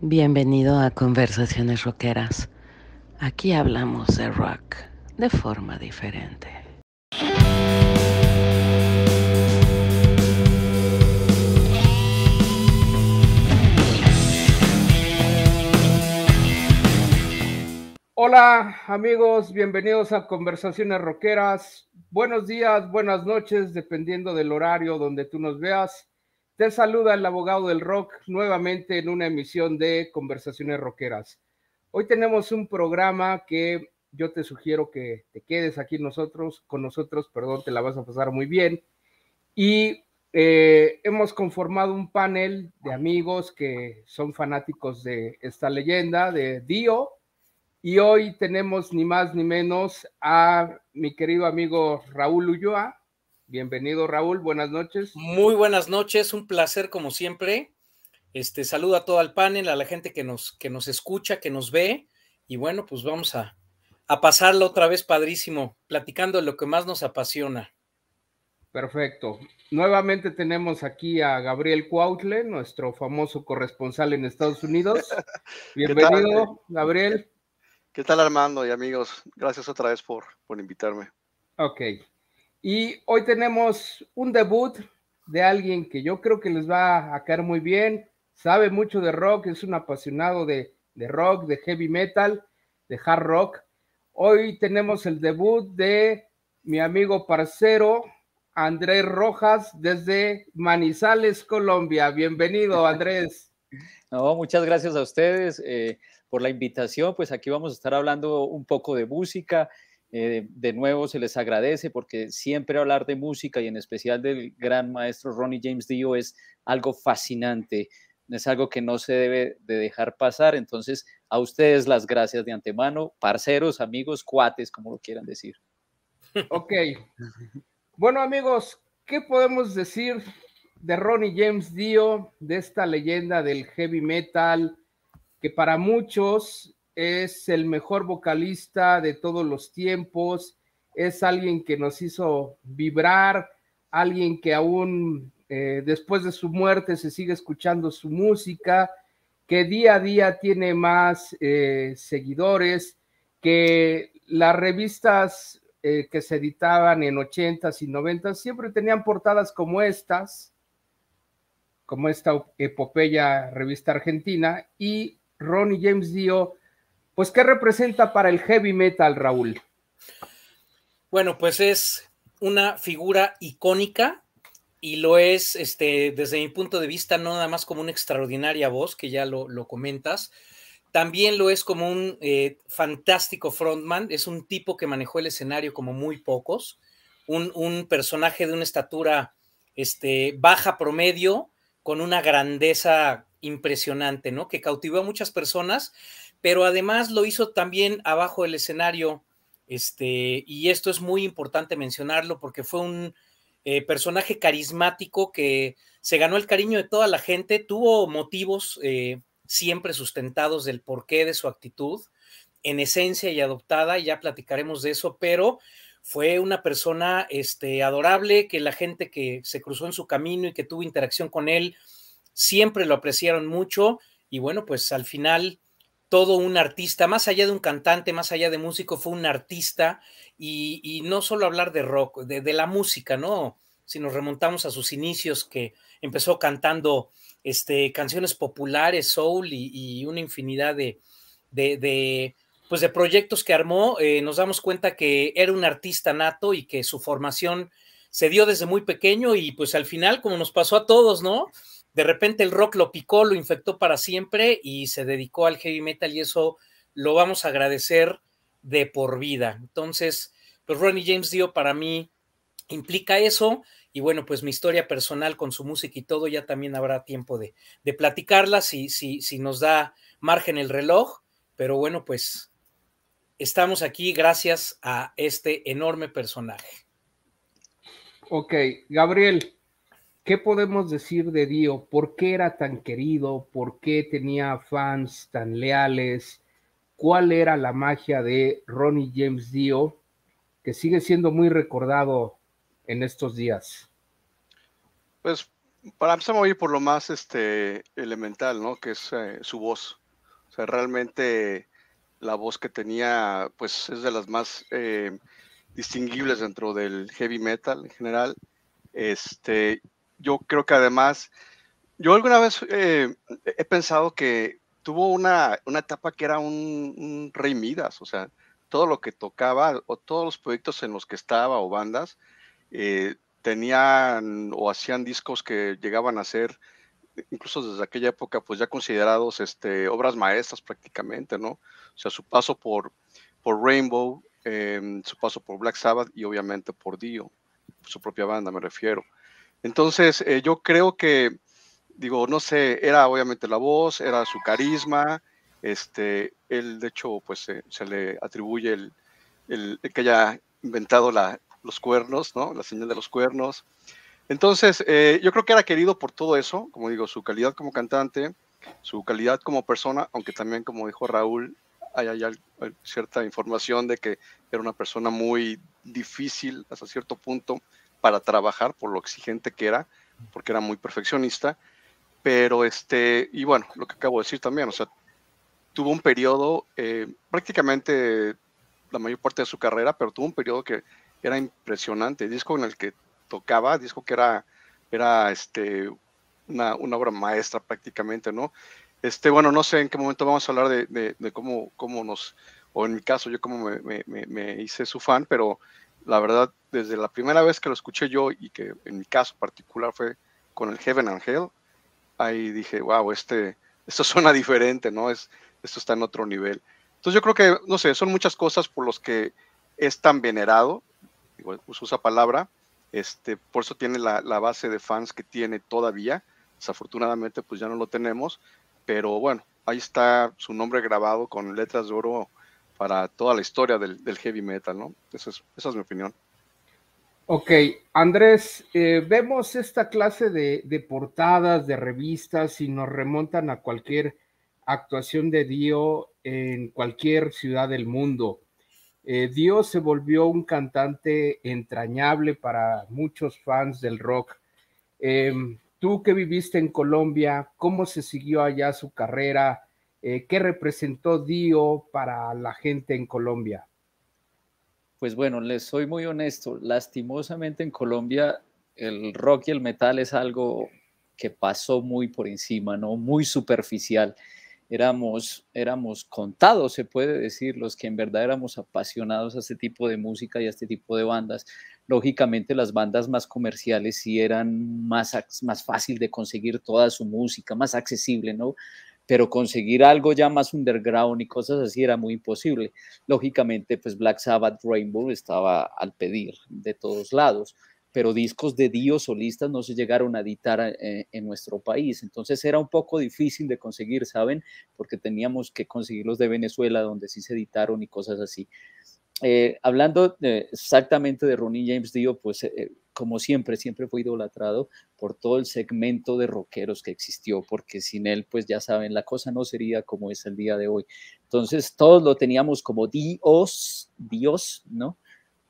Bienvenido a Conversaciones Rockeras. Aquí hablamos de rock de forma diferente. Hola amigos, bienvenidos a Conversaciones Rockeras. Buenos días, buenas noches, dependiendo del horario donde tú nos veas. Te saluda el abogado del rock nuevamente en una emisión de Conversaciones Rockeras. Hoy tenemos un programa que yo te sugiero que te quedes aquí nosotros, con nosotros, perdón, te la vas a pasar muy bien. Y eh, hemos conformado un panel de amigos que son fanáticos de esta leyenda, de Dio. Y hoy tenemos ni más ni menos a mi querido amigo Raúl Ulloa, Bienvenido, Raúl. Buenas noches. Muy buenas noches. Un placer, como siempre. Este, saludo a todo el panel, a la gente que nos, que nos escucha, que nos ve. Y bueno, pues vamos a, pasarlo otra vez padrísimo, platicando lo que más nos apasiona. Perfecto. Nuevamente tenemos aquí a Gabriel Cuautle, nuestro famoso corresponsal en Estados Unidos. Bienvenido, Gabriel. ¿Qué tal, Armando y amigos? Gracias otra vez por, por invitarme. Ok. Y hoy tenemos un debut de alguien que yo creo que les va a caer muy bien, sabe mucho de rock, es un apasionado de, de rock, de heavy metal, de hard rock. Hoy tenemos el debut de mi amigo parcero Andrés Rojas desde Manizales, Colombia. Bienvenido, Andrés. muchas gracias a ustedes eh, por la invitación. Pues aquí vamos a estar hablando un poco de música, eh, de nuevo se les agradece porque siempre hablar de música y en especial del gran maestro Ronnie James Dio es algo fascinante, es algo que no se debe de dejar pasar. Entonces, a ustedes las gracias de antemano, parceros, amigos, cuates, como lo quieran decir. Ok. Bueno, amigos, ¿qué podemos decir de Ronnie James Dio, de esta leyenda del heavy metal, que para muchos es el mejor vocalista de todos los tiempos, es alguien que nos hizo vibrar, alguien que aún eh, después de su muerte se sigue escuchando su música, que día a día tiene más eh, seguidores, que las revistas eh, que se editaban en 80s y 90s siempre tenían portadas como estas, como esta epopeya revista argentina, y Ronnie James Dio pues, ¿qué representa para el heavy metal, Raúl? Bueno, pues es una figura icónica y lo es, este, desde mi punto de vista, no nada más como una extraordinaria voz, que ya lo, comentas, también lo es como un eh, fantástico frontman, es un tipo que manejó el escenario como muy pocos, un, personaje de una estatura este, baja promedio, con una grandeza impresionante, ¿no? Que cautivó a muchas personas pero además lo hizo también abajo del escenario, este, y esto es muy importante mencionarlo porque fue un eh, personaje carismático que se ganó el cariño de toda la gente, tuvo motivos eh, siempre sustentados del porqué de su actitud, en esencia y adoptada, y ya platicaremos de eso, pero fue una persona este, adorable, que la gente que se cruzó en su camino y que tuvo interacción con él, siempre lo apreciaron mucho, y bueno, pues al final todo un artista, más allá de un cantante, más allá de músico, fue un artista y, no solo hablar de rock, de, la música, ¿no? Si nos remontamos a sus inicios, que empezó cantando este, canciones populares, soul y, una infinidad de, pues de proyectos que armó, eh, nos damos cuenta que era un artista nato y que su formación se dio desde muy pequeño y pues al final, como nos pasó a todos, ¿no? de repente el rock lo picó, lo infectó para siempre y se dedicó al heavy metal y eso lo vamos a agradecer de por vida. Entonces, pues Ronnie James Dio para mí implica eso y bueno, pues mi historia personal con su música y todo ya también habrá tiempo de, platicarla si, si, si nos da margen el reloj, pero bueno, pues estamos aquí gracias a este enorme personaje. Ok, Gabriel, ¿Qué podemos decir de Dio? ¿Por qué era tan querido? ¿Por qué tenía fans tan leales? ¿Cuál era la magia de Ronnie James Dio, que sigue siendo muy recordado en estos días? Pues para empezar a oye por lo más este, elemental, ¿no? Que es eh, su voz. O sea, realmente la voz que tenía, pues es de las más eh, distinguibles dentro del heavy metal en general. Este, yo creo que además, yo alguna vez eh, he pensado que tuvo una, etapa que era un, rey Midas, o sea, todo lo que tocaba o todos los proyectos en los que estaba o bandas eh, tenían o hacían discos que llegaban a ser incluso desde aquella época, pues ya considerados este, obras maestras prácticamente, ¿no? O sea, su paso por, por Rainbow, em, su paso por Black Sabbath y obviamente por Dio, su propia banda me refiero. Entonces, eh, yo creo que, digo, no sé, era obviamente la voz, era su carisma, este, él de hecho, pues se, le atribuye el, que haya inventado la, los cuernos, ¿no? La señal de los cuernos. Entonces, eh, yo creo que era querido por todo eso, como digo, su calidad como cantante, su calidad como persona, aunque también, como dijo Raúl, hay cierta información de que era una persona muy difícil hasta cierto punto, para trabajar por lo exigente que era, porque era muy perfeccionista, pero este, y bueno, lo que acabo de decir también, o sea, tuvo un periodo, eh, prácticamente la mayor parte de su carrera, pero tuvo un periodo que era impresionante, disco en el que tocaba, disco que era, era este, una, obra maestra prácticamente, ¿no? Este, bueno, no sé en qué momento vamos a hablar de, cómo, cómo nos, o en mi caso, yo cómo me, me hice su fan, pero la verdad, desde la primera vez que lo escuché yo y que en mi caso particular fue con el Heaven and Hell, ahí dije, wow, este, esto suena diferente, ¿no? Es, esto está en otro nivel. Entonces yo creo que, no sé, son muchas cosas por las que es tan venerado, digo, uso esa palabra, este, por eso tiene la, base de fans que tiene todavía, desafortunadamente pues ya no lo tenemos, pero bueno, ahí está su nombre grabado con letras de oro para toda la historia del, heavy metal, ¿no? esa es mi opinión. Ok, Andrés, eh, vemos esta clase de, portadas, de revistas y nos remontan a cualquier actuación de Dio en cualquier ciudad del mundo. Eh, Dio se volvió un cantante entrañable para muchos fans del rock. Em, tú que viviste en Colombia, ¿cómo se siguió allá su carrera? Eh, ¿qué representó Dio para la gente en Colombia? Pues bueno, les soy muy honesto, lastimosamente en Colombia el rock y el metal es algo que pasó muy por encima, ¿no? Muy superficial. Éramos, éramos contados, se puede decir, los que en verdad éramos apasionados a este tipo de música y a este tipo de bandas. Lógicamente las bandas más comerciales sí eran más, más fácil de conseguir toda su música, más accesible, ¿no? pero conseguir algo ya más underground y cosas así era muy imposible. Lógicamente, pues Black Sabbath Rainbow estaba al pedir de todos lados, pero discos de Dios solistas no se llegaron a editar eh, en, nuestro país. Entonces era un poco difícil de conseguir, ¿saben? Porque teníamos que conseguirlos de Venezuela, donde sí se editaron y cosas así. Eh, hablando exactamente de Ronnie James Dio, pues eh, eh, como siempre, siempre fue idolatrado por todo el segmento de rockeros que existió, porque sin él, pues ya saben, la cosa no sería como es el día de hoy. Entonces, todos lo teníamos como Dios, Dios, ¿no?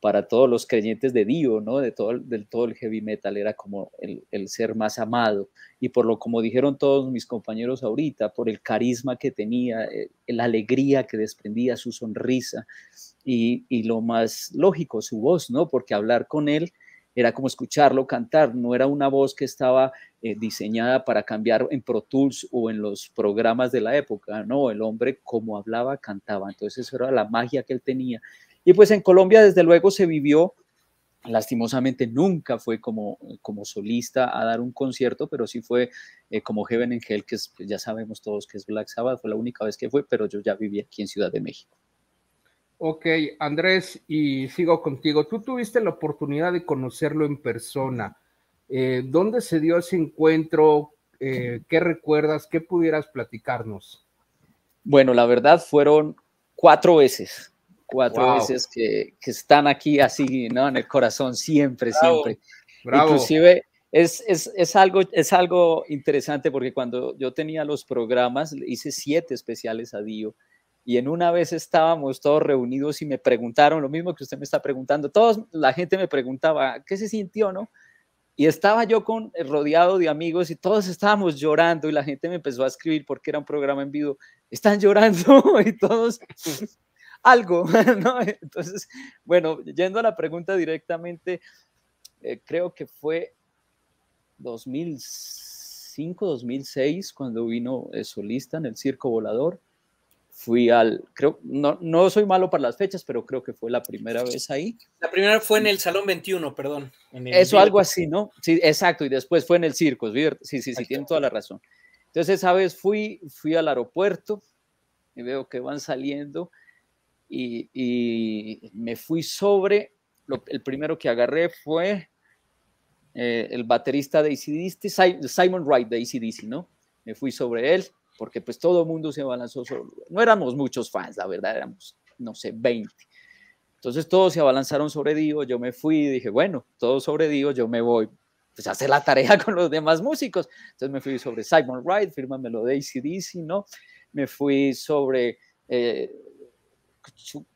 para todos los creyentes de Dios, ¿no? De todo, del todo el heavy metal, era como el, ser más amado. Y por lo, como dijeron todos mis compañeros ahorita, por el carisma que tenía, eh, la alegría que desprendía, su sonrisa y, lo más lógico, su voz, ¿no? Porque hablar con él era como escucharlo cantar, no era una voz que estaba eh, diseñada para cambiar en Pro Tools o en los programas de la época, no, el hombre como hablaba, cantaba, entonces eso era la magia que él tenía y pues en Colombia desde luego se vivió, lastimosamente nunca fue como, como solista a dar un concierto, pero sí fue eh, como Heaven and Hell, que ya sabemos todos que es Black Sabbath, fue la única vez que fue, pero yo ya viví aquí en Ciudad de México. Ok, Andrés, y sigo contigo. Tú tuviste la oportunidad de conocerlo en persona. Eh, ¿Dónde se dio ese encuentro? Eh, ¿Qué recuerdas? ¿Qué pudieras platicarnos? Bueno, la verdad fueron cuatro veces cuatro veces que, están aquí así, ¿no? En el corazón, siempre, siempre. Bravo. Inclusive es, es, es, algo, es algo interesante porque cuando yo tenía los programas, hice siete especiales a Dio y en una vez estábamos todos reunidos y me preguntaron lo mismo que usted me está preguntando. Todos, la gente me preguntaba, ¿qué se sintió, no? Y estaba yo con, eh, rodeado de amigos y todos estábamos llorando y la gente me empezó a escribir porque era un programa en vivo. Están llorando y todos algo, ¿no? Entonces, bueno, yendo a la pregunta directamente, eh, creo que fue 2005, 2006, cuando vino eh, solista en el Circo Volador. Fui al, creo, no, no soy malo para las fechas, pero creo que fue la primera vez ahí. La primera fue en el Salón 21, perdón. Eso, algo así, ¿no? Sí, exacto, y después fue en el Circo, ¿sí? sí, sí, sí, tienen toda la razón. Entonces, esa vez fui, fui al aeropuerto y veo que van saliendo y, me fui sobre, el primero que agarré fue eh, el baterista de ACDC, Simon Wright de ACDC, ¿no? Me fui sobre él porque pues todo el mundo se abalanzó no éramos muchos fans, la verdad, éramos, no sé, 20. Entonces todos se abalanzaron sobre Dio, yo me fui y dije, bueno, todos sobre Dio, yo me voy pues hacer la tarea con los demás músicos. Entonces me fui sobre Simon Wright, fírmamelo de ACDC, ¿no? Me fui sobre eh,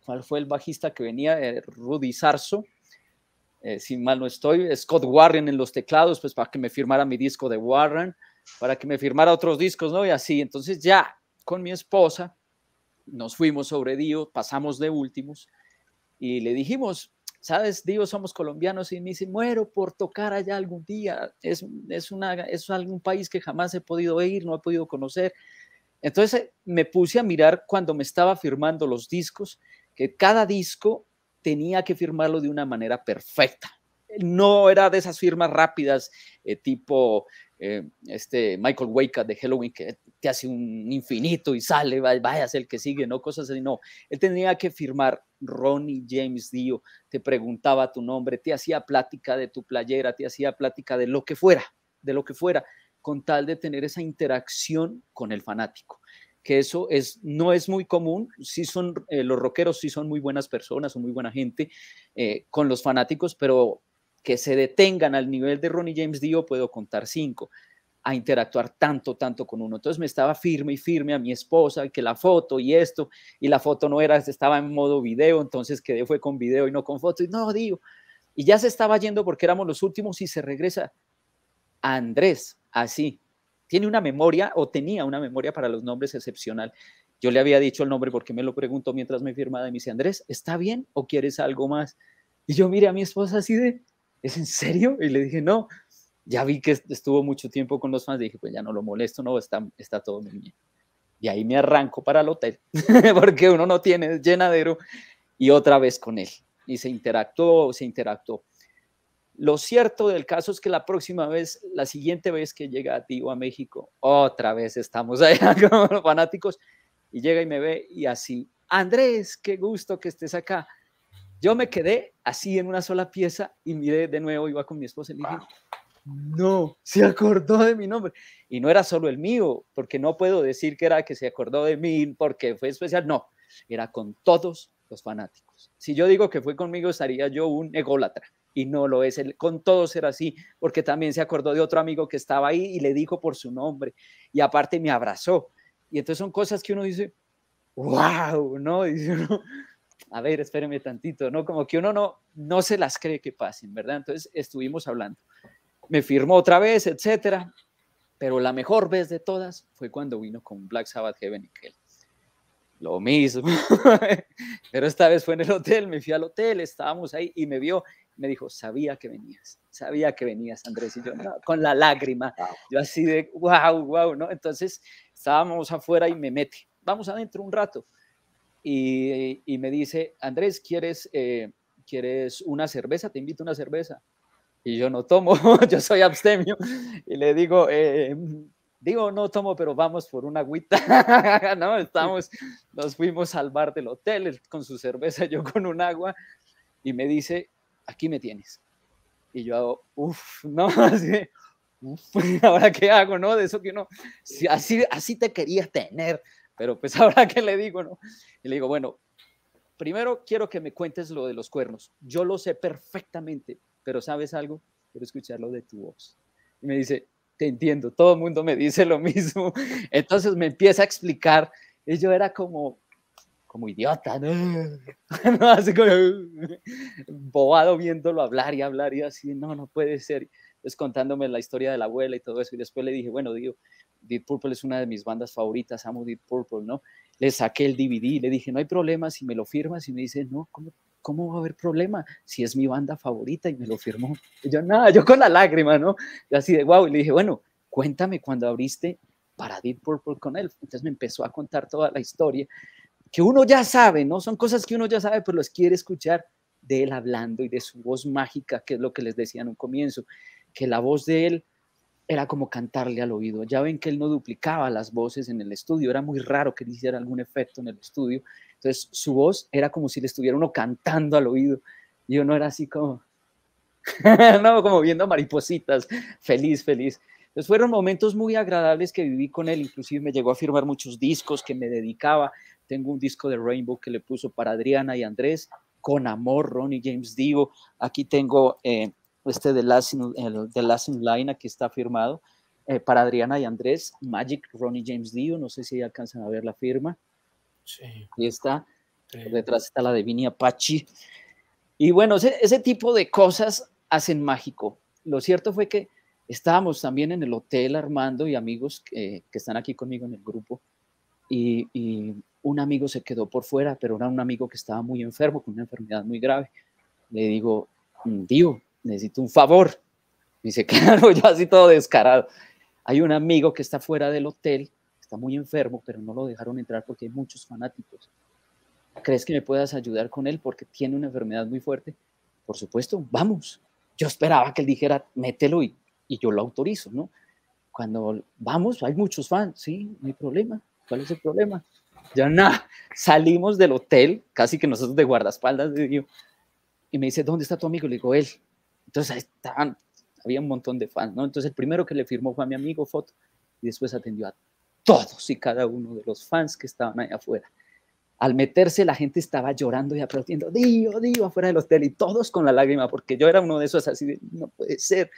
¿cuál fue el bajista que venía? Eh, Rudy Sarso, eh, si mal no estoy, Scott Warren en los teclados, pues para que me firmara mi disco de Warren, para que me firmara otros discos, ¿no? Y así, entonces ya con mi esposa nos fuimos sobre Dio, pasamos de últimos y le dijimos, sabes, Dio, somos colombianos y me dice, muero por tocar allá algún día, es, es, una, es algún país que jamás he podido ir, no he podido conocer, entonces me puse a mirar cuando me estaba firmando los discos, que cada disco tenía que firmarlo de una manera perfecta. No era de esas firmas rápidas, eh, tipo eh, este Michael Wake de Halloween, que te hace un infinito y sale, vaya a el que sigue, no cosas así. No, él tenía que firmar Ronnie James Dio, te preguntaba tu nombre, te hacía plática de tu playera, te hacía plática de lo que fuera, de lo que fuera con tal de tener esa interacción con el fanático que eso es, no es muy común. Sí son, eh, los rockeros sí son muy buenas personas, son muy buena gente eh, con los fanáticos, pero que se detengan al nivel de Ronnie James Dio, puedo contar cinco, a interactuar tanto, tanto con uno. Entonces me estaba firme y firme a mi esposa, que la foto y esto, y la foto no era, estaba en modo video, entonces quedé fue con video y no con foto, y no, Dio. Y ya se estaba yendo porque éramos los últimos y se regresa a Andrés, así. Tiene una memoria o tenía una memoria para los nombres excepcional. Yo le había dicho el nombre porque me lo preguntó mientras me firmaba y me dice, Andrés, ¿está bien o quieres algo más? Y yo mire, a mi esposa así de, ¿es en serio? Y le dije, no, ya vi que estuvo mucho tiempo con los fans, dije, pues ya no lo molesto, no, está, está todo bien. Y ahí me arranco para el hotel, porque uno no tiene llenadero, y otra vez con él. Y se interactuó, se interactuó lo cierto del caso es que la próxima vez, la siguiente vez que llega a ti a México, otra vez estamos allá como los fanáticos, y llega y me ve y así, Andrés, qué gusto que estés acá. Yo me quedé así en una sola pieza y miré de nuevo, iba con mi esposa y dije, no, se acordó de mi nombre. Y no era solo el mío, porque no puedo decir que era que se acordó de mí porque fue especial, no, era con todos los fanáticos. Si yo digo que fue conmigo, estaría yo un ególatra y no lo es. Él, con todo ser así, porque también se acordó de otro amigo que estaba ahí y le dijo por su nombre. Y aparte me abrazó. Y entonces son cosas que uno dice, wow, ¿no? Dice uno, a ver, espéreme tantito, ¿no? Como que uno no, no se las cree que pasen, ¿verdad? Entonces estuvimos hablando. Me firmó otra vez, etcétera. Pero la mejor vez de todas fue cuando vino con Black Sabbath Heaven y Lo mismo. Pero esta vez fue en el hotel, me fui al hotel, estábamos ahí y me vio me dijo, sabía que venías, sabía que venías, Andrés, y yo con la lágrima, yo así de, wow, wow, ¿no? Entonces estábamos afuera y me mete, vamos adentro un rato, y, me dice, Andrés, ¿quieres, eh, ¿quieres una cerveza? Te invito a una cerveza. Y yo no tomo, yo soy abstemio, y le digo, eh, digo, no tomo, pero vamos por una agüita, ¿no? Estamos, nos fuimos al bar del hotel con su cerveza, yo con un agua, y me dice, aquí me tienes. Y yo hago, uff, no, así, ahora qué hago, ¿no? De eso que no si, así, así te quería tener, pero pues ahora qué le digo, ¿no? Y le digo, bueno, primero quiero que me cuentes lo de los cuernos. Yo lo sé perfectamente, pero ¿sabes algo? Quiero escucharlo de tu voz. Y me dice, te entiendo, todo el mundo me dice lo mismo. Entonces me empieza a explicar y yo era como, como idiota, ¿no? así como bobado viéndolo hablar y hablar y así, no, no puede ser. Es contándome la historia de la abuela y todo eso. Y después le dije, bueno, digo, Deep Purple es una de mis bandas favoritas, amo Deep Purple, ¿no? Le saqué el DVD, le dije, no hay problema si me lo firmas. Y me dice, no, ¿cómo, cómo va a haber problema si es mi banda favorita? Y me lo firmó. yo, nada, yo con la lágrima, ¿no? Y así de, wow. Y le dije, bueno, cuéntame cuando abriste para Deep Purple con él. Entonces me empezó a contar toda la historia que uno ya sabe, ¿no? Son cosas que uno ya sabe, pero los quiere escuchar de él hablando y de su voz mágica, que es lo que les decía en un comienzo, que la voz de él era como cantarle al oído. Ya ven que él no duplicaba las voces en el estudio, era muy raro que le hiciera algún efecto en el estudio. Entonces su voz era como si le estuviera uno cantando al oído Yo no era así como, no, como viendo maripositas, feliz, feliz fueron momentos muy agradables que viví con él, inclusive me llegó a firmar muchos discos que me dedicaba. Tengo un disco de Rainbow que le puso para Adriana y Andrés, con amor, Ronnie James Dio. Aquí tengo eh, este de Last, in, el, Line, aquí está firmado, eh, para Adriana y Andrés, Magic, Ronnie James Dio, no sé si alcanzan a ver la firma. Sí. está, detrás está la de Vinnie Apache. Y bueno, ese tipo de cosas hacen mágico. Lo cierto fue que estábamos también en el hotel Armando y amigos que, eh, que están aquí conmigo en el grupo y, un amigo se quedó por fuera, pero era un amigo que estaba muy enfermo, con una enfermedad muy grave. Le digo, mm, Dio, necesito un favor. dice, claro, yo así todo descarado. Hay un amigo que está fuera del hotel, está muy enfermo, pero no lo dejaron entrar porque hay muchos fanáticos. ¿Crees que me puedas ayudar con él porque tiene una enfermedad muy fuerte? Por supuesto, vamos. Yo esperaba que él dijera, mételo y y yo lo autorizo, ¿no? Cuando vamos, hay muchos fans, sí, no hay problema. ¿Cuál es el problema? Ya nada, salimos del hotel, casi que nosotros de guardaespaldas, y me dice, ¿dónde está tu amigo? Le digo, él. Entonces ahí estaban, había un montón de fans, ¿no? Entonces el primero que le firmó fue a mi amigo Foto y después atendió a todos y cada uno de los fans que estaban ahí afuera. Al meterse, la gente estaba llorando y aplaudiendo, dios, dios, afuera del hotel, y todos con la lágrima, porque yo era uno de esos así no puede ser.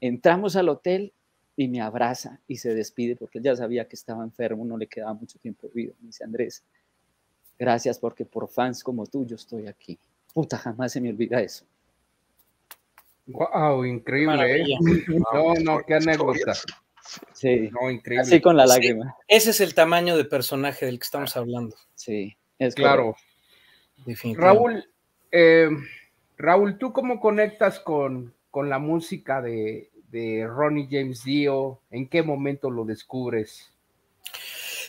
Entramos al hotel y me abraza y se despide porque ya sabía que estaba enfermo, no le quedaba mucho tiempo vivo. Me dice Andrés, gracias porque por fans como tú yo estoy aquí. Puta, jamás se me olvida eso. Wow, increíble. ¿eh? No, no, qué anécdota. Sí, no, increíble. así con la lágrima. ese es el tamaño de personaje del que estamos hablando. Sí, es claro. Raúl, eh, Raúl, ¿tú cómo conectas con, con la música de, Ronnie James Dio? ¿En qué momento lo descubres?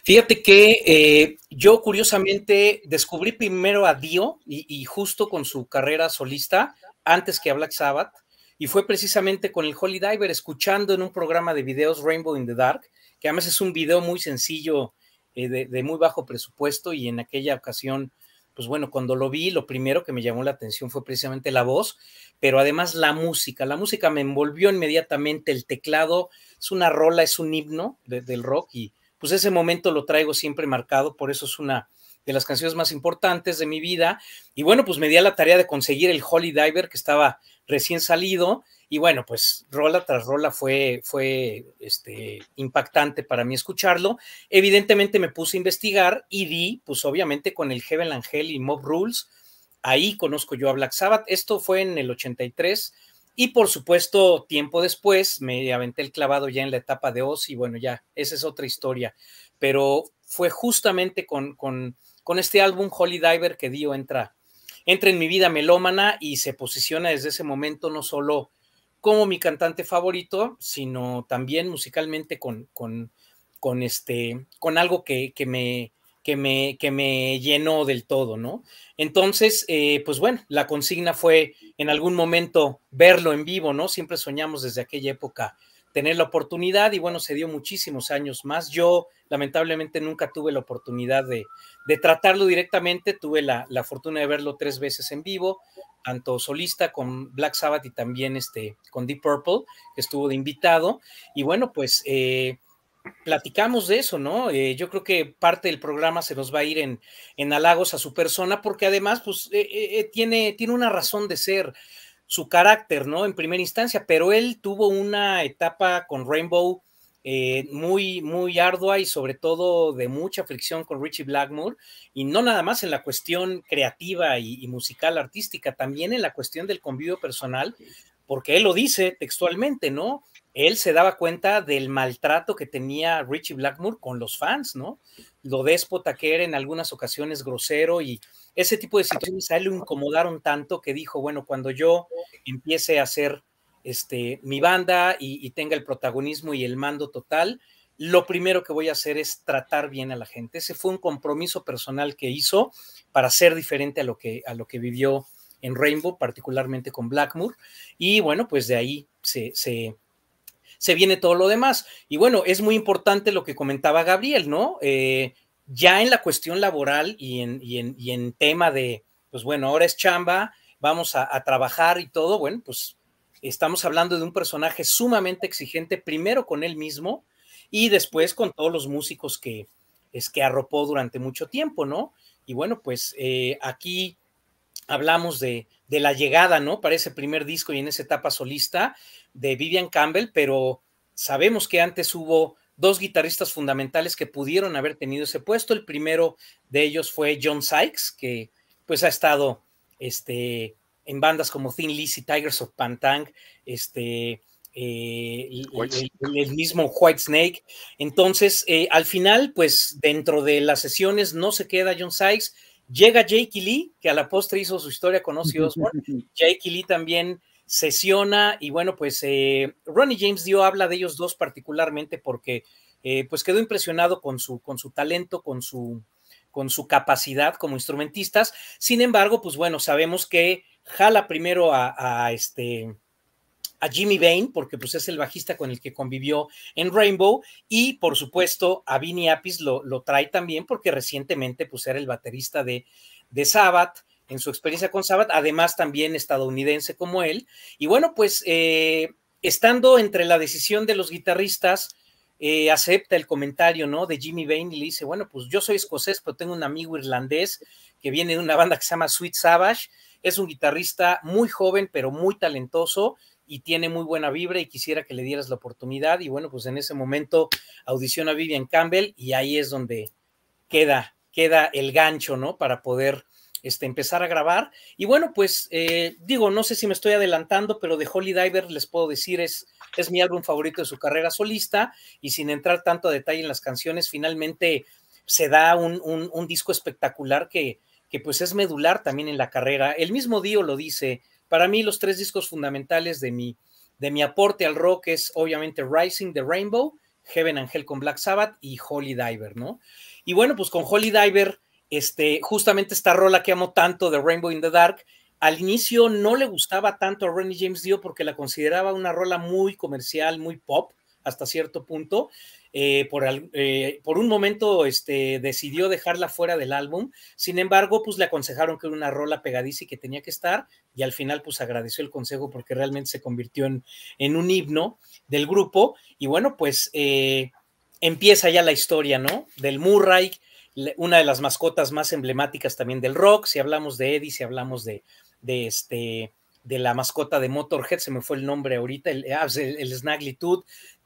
Fíjate que eh, yo curiosamente descubrí primero a Dio y, justo con su carrera solista antes que a Black Sabbath y fue precisamente con el Holy Diver escuchando en un programa de videos Rainbow in the Dark, que además es un video muy sencillo eh, de, muy bajo presupuesto y en aquella ocasión pues bueno, cuando lo vi, lo primero que me llamó la atención fue precisamente la voz, pero además la música. La música me envolvió inmediatamente, el teclado es una rola, es un himno del rock y pues ese momento lo traigo siempre marcado, por eso es una de las canciones más importantes de mi vida. Y bueno, pues me di a la tarea de conseguir el Holy Diver que estaba recién salido y bueno, pues rola tras rola fue, fue este, impactante para mí escucharlo. Evidentemente me puse a investigar y di, pues obviamente con el Heaven Angel y Mob Rules, ahí conozco yo a Black Sabbath. Esto fue en el 83. Y por supuesto, tiempo después me aventé el clavado ya en la etapa de Oz y bueno, ya, esa es otra historia. Pero fue justamente con, con, con este álbum Holy Diver que Dio entra, entra en mi vida melómana y se posiciona desde ese momento no solo como mi cantante favorito, sino también musicalmente con, con, este, con algo que, que me, que me, que llenó del todo, ¿no? Entonces, eh, pues bueno, la consigna fue en algún momento verlo en vivo, ¿no? Siempre soñamos desde aquella época tener la oportunidad y bueno, se dio muchísimos años más. Yo lamentablemente nunca tuve la oportunidad de, de tratarlo directamente, tuve la, fortuna de verlo tres veces en vivo, tanto solista con Black Sabbath y también este, con Deep Purple, que estuvo de invitado. Y bueno, pues eh, platicamos de eso, ¿no? Eh, yo creo que parte del programa se nos va a ir en, en halagos a su persona, porque además, pues, eh, tiene, tiene una razón de ser su carácter, ¿no? En primera instancia, pero él tuvo una etapa con Rainbow eh, muy, muy ardua y sobre todo de mucha fricción con Richie Blackmore, y no nada más en la cuestión creativa y, musical, artística, también en la cuestión del convivio personal, porque él lo dice textualmente, ¿no? Él se daba cuenta del maltrato que tenía Richie Blackmore con los fans, ¿no? Lo déspota que era en algunas ocasiones grosero y, ese tipo de situaciones a él lo incomodaron tanto que dijo, bueno, cuando yo empiece a hacer este, mi banda y, tenga el protagonismo y el mando total, lo primero que voy a hacer es tratar bien a la gente. Ese fue un compromiso personal que hizo para ser diferente a lo que, a lo que vivió en Rainbow, particularmente con Blackmoor. Y bueno, pues de ahí se, se, viene todo lo demás. Y bueno, es muy importante lo que comentaba Gabriel, ¿no? Eh, ya en la cuestión laboral y en, en, tema de, pues bueno, ahora es chamba, vamos a, trabajar y todo, bueno, pues estamos hablando de un personaje sumamente exigente, primero con él mismo y después con todos los músicos que, es que arropó durante mucho tiempo, ¿no? Y bueno, pues eh, aquí hablamos de, de, la llegada, ¿no? Para ese primer disco y en esa etapa solista de Vivian Campbell, pero sabemos que antes hubo dos guitarristas fundamentales que pudieron haber tenido ese puesto. El primero de ellos fue John Sykes, que pues ha estado este, en bandas como Thin Lizzy, Tigers of Pantang, este, eh, el, mismo White Snake. Entonces, eh, al final, pues dentro de las sesiones no se queda John Sykes, llega Jake Lee, que a la postre hizo su historia con Ozzy Osbourne. Jake Lee también sesiona y bueno, pues eh, Ronnie James Dio habla de ellos dos particularmente porque eh, pues quedó impresionado con su, con su talento, con su, con su capacidad como instrumentistas. Sin embargo, pues bueno, sabemos que jala primero a, este a Jimmy Bain, porque pues es el bajista con el que convivió en Rainbow, y por supuesto a Vinny Apis lo, lo trae también porque recientemente pues era el baterista de, de Sabbath, en su experiencia con Sabbath, además también estadounidense como él. Y bueno, pues eh, estando entre la decisión de los guitarristas, eh, acepta el comentario, ¿no? De Jimmy Bain y le dice, bueno, pues yo soy escocés, pero tengo un amigo irlandés que viene de una banda que se llama Sweet Savage. Es un guitarrista muy joven, pero muy talentoso y tiene muy buena vibra y quisiera que le dieras la oportunidad. Y bueno, pues en ese momento audiciona a Vivian Campbell y ahí es donde queda, queda el gancho, ¿no? Para poder este, empezar a grabar. Y bueno, pues eh, digo, no sé si me estoy adelantando, pero de Holy Diver les puedo decir es, es mi álbum favorito de su carrera solista y sin entrar tanto a detalle en las canciones, finalmente se da un, disco espectacular que, pues es medular también en la carrera. El mismo Dio lo dice, para mí los tres discos fundamentales de mi, de mi aporte al rock es obviamente Rising the Rainbow, Heaven Angel con Black Sabbath y Holy Diver, ¿no? Y bueno, pues con Holy Diver este, justamente esta rola que amo tanto de Rainbow in the Dark, al inicio no le gustaba tanto a Ronnie James Dio porque la consideraba una rola muy comercial, muy pop hasta cierto punto. Eh, eh, por, un momento este, decidió dejarla fuera del álbum, sin embargo, pues le aconsejaron que era una rola pegadiza y que tenía que estar, y al final pues agradeció el consejo porque realmente se convirtió en, un himno del grupo, y bueno, pues eh, empieza ya la historia, ¿no? Del Murray, una de las mascotas más emblemáticas también del rock. Si hablamos de Eddie, si hablamos de, este de la mascota de Motorhead, se me fue el nombre ahorita, el, ah, el, el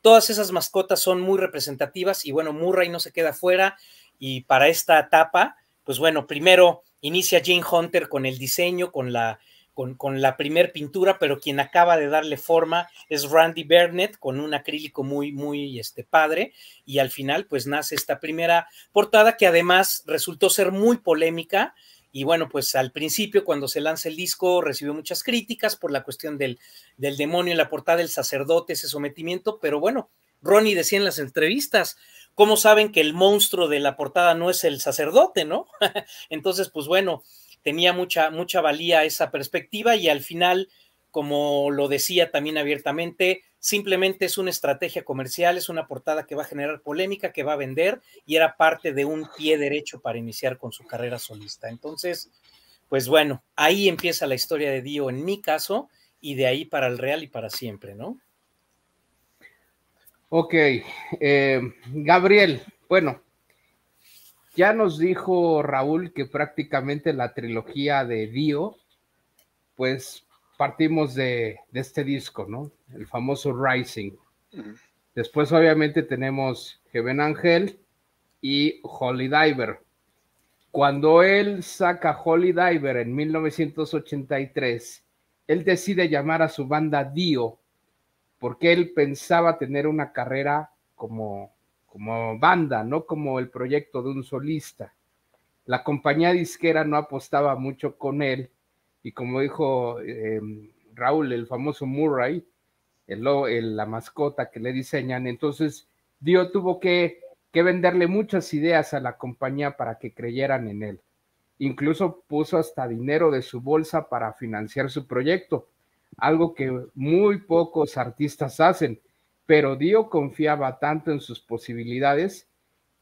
Todas esas mascotas son muy representativas y bueno, Murray no se queda fuera y para esta etapa, pues bueno, primero inicia Jane Hunter con el diseño, con la con, la primer pintura, pero quien acaba de darle forma es Randy Burnett con un acrílico muy, muy este, padre. Y al final, pues nace esta primera portada que además resultó ser muy polémica. Y bueno, pues al principio, cuando se lanza el disco, recibió muchas críticas por la cuestión del, del demonio en la portada, del sacerdote, ese sometimiento, pero bueno, Ronnie decía en las entrevistas, ¿cómo saben que el monstruo de la portada no es el sacerdote, no? Entonces, pues bueno, tenía mucha, mucha valía esa perspectiva y al final, como lo decía también abiertamente, simplemente es una estrategia comercial, es una portada que va a generar polémica, que va a vender y era parte de un pie derecho para iniciar con su carrera solista. Entonces, pues bueno, ahí empieza la historia de Dio en mi caso y de ahí para el Real y para siempre, ¿no? Ok, eh, Gabriel, bueno, ya nos dijo Raúl que prácticamente la trilogía de Dio, pues partimos de, este disco, ¿no? El famoso Rising. Después obviamente tenemos Heaven Angel y Holy Diver. Cuando él saca Holy Diver en 1983, él decide llamar a su banda Dio porque él pensaba tener una carrera como como banda, no como el proyecto de un solista. La compañía disquera no apostaba mucho con él y como dijo em, Raúl, el famoso Murray, la mascota que le diseñan, entonces Dio tuvo que venderle muchas ideas a la compañía para que creyeran en él. Incluso puso hasta dinero de su bolsa para financiar su proyecto, algo que muy pocos artistas hacen pero Dio confiaba tanto en sus posibilidades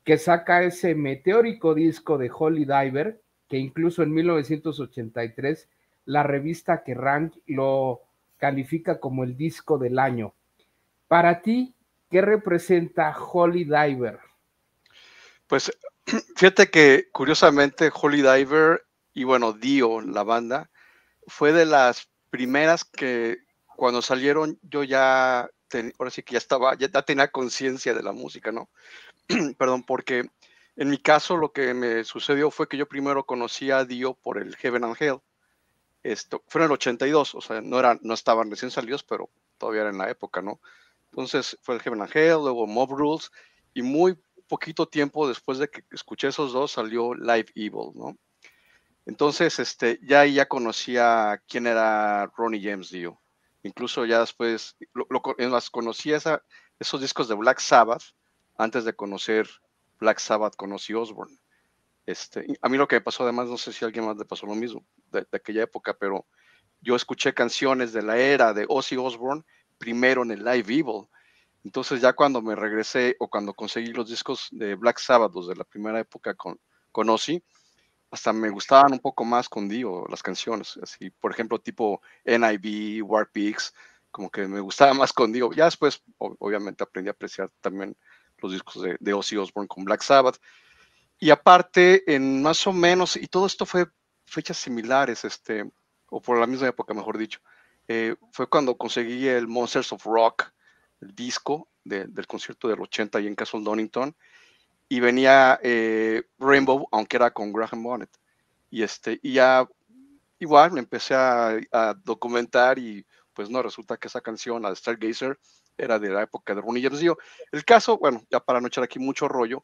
que saca ese meteórico disco de Holy Diver, que incluso en 1983 la revista Kerrang lo califica como el disco del año. Para ti, ¿qué representa Holy Diver? Pues fíjate que curiosamente Holy Diver y bueno, Dio, la banda, fue de las primeras que cuando salieron yo ya ahora sí que ya estaba, ya, tenía conciencia de la música, ¿no? Perdón, porque en mi caso lo que me sucedió fue que yo primero conocí a Dio por el Heaven and Hell. Esto fue en el 82, o sea, no, no estaban recién salidos, pero todavía era en la época, ¿no? Entonces fue el Heaven and Hell, luego Mob Rules, y muy poquito tiempo después de que escuché esos dos salió Live Evil, ¿no? Entonces, este, ya ya conocía quién era Ronnie James Dio. Incluso ya después, lo, las conocí esos discos de Black Sabbath, antes de conocer Black Sabbath, conocí Osborne. Este, a mí lo que me pasó además, no sé si alguien más le pasó lo mismo de, aquella época, pero yo escuché canciones de la era de Ozzy Osbourne primero en el Live Evil. Entonces ya cuando me regresé o cuando conseguí los discos de Black Sabbath, los de la primera época con, con Ozzy, hasta me gustaban un poco más con Dio las canciones, así, por ejemplo, tipo NIB, War Pigs, como que me gustaba más con Dio. Ya después, obviamente, aprendí a apreciar también los discos de, Ozzy Osbourne con Black Sabbath. Y aparte, en más o menos, y todo esto fue fechas similares, este, o por la misma época, mejor dicho, eh, fue cuando conseguí el Monsters of Rock, el disco del concierto del 80 y en Castle Donington y venía eh, Rainbow, aunque era con Graham Bonnet. Y, este, y ya igual me empecé a, documentar y pues no, resulta que esa canción, la de Stargazer, era de la época de Ronnie James Dio. El caso, bueno, ya para no echar aquí mucho rollo,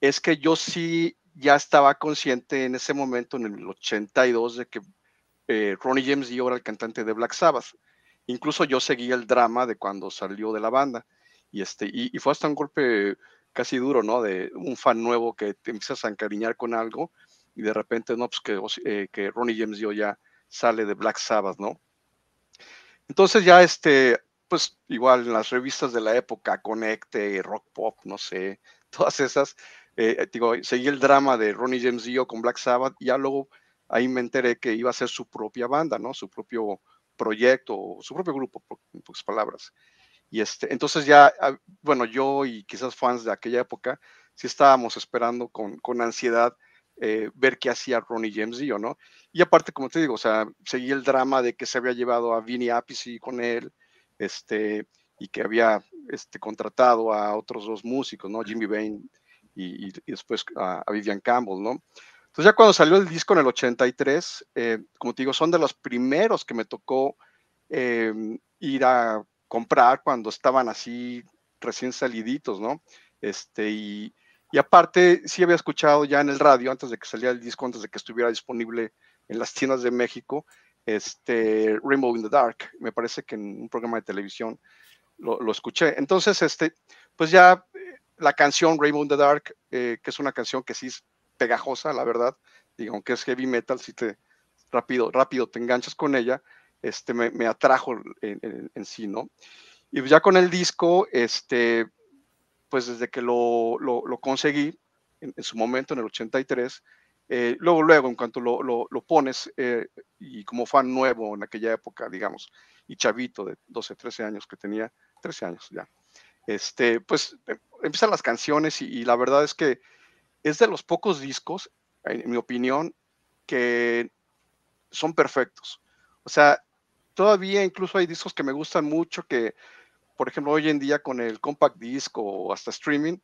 es que yo sí ya estaba consciente en ese momento, en el 82, de que eh, Ronnie James Dio era el cantante de Black Sabbath. Incluso yo seguía el drama de cuando salió de la banda. Y, este, y fue hasta un golpe casi duro, ¿no? De un fan nuevo que te empiezas a encariñar con algo y de repente, no, pues que, eh, que Ronnie James Dio ya sale de Black Sabbath, ¿no? Entonces ya este, pues igual en las revistas de la época, Conecte, Rock Pop, no sé, todas esas, eh, digo, seguí el drama de Ronnie James Dio con Black Sabbath, y ya luego ahí me enteré que iba a ser su propia banda, ¿no? Su propio proyecto, su propio grupo, en pocas palabras. Y este, entonces ya, ah, bueno, yo y quizás fans de aquella época, sí estábamos esperando con, ansiedad eh, ver qué hacía Ronnie James Dio, ¿no? Y aparte, como te digo, o sea, seguí el drama de que se había llevado a Vinnie Appice con él, este, y que había este, contratado a otros dos músicos, ¿no? Jimmy Bain y, y, después a, Vivian Campbell, ¿no? Entonces ya cuando salió el disco en el 83, eh, como te digo, son de los primeros que me tocó em, ir a comprar cuando estaban así recién saliditos, ¿no? Este, y, aparte, sí había escuchado ya en el radio, antes de que saliera el disco, antes de que estuviera disponible en las tiendas de México, este, Rainbow in the Dark, me parece que en un programa de televisión lo, escuché. Entonces, este, pues ya eh, la canción Rainbow in the Dark, eh, que es una canción que sí es pegajosa, la verdad, digo, aunque es heavy metal, si te rápido, rápido te enganchas con ella, este, me, me atrajo en, sí, ¿no? Y pues ya con el disco, este, pues desde que lo, lo, lo conseguí, en, su momento, en el 83, eh, luego, luego, en cuanto lo, lo pones, eh, y como fan nuevo en aquella época, digamos, y chavito de 12, 13 años que tenía, 13 años ya, este, pues eh, empiezan las canciones y, y, la verdad es que es de los pocos discos, en mi opinión, que son perfectos. O sea, todavía incluso hay discos que me gustan mucho que, por ejemplo, hoy en día con el compact disc o hasta streaming,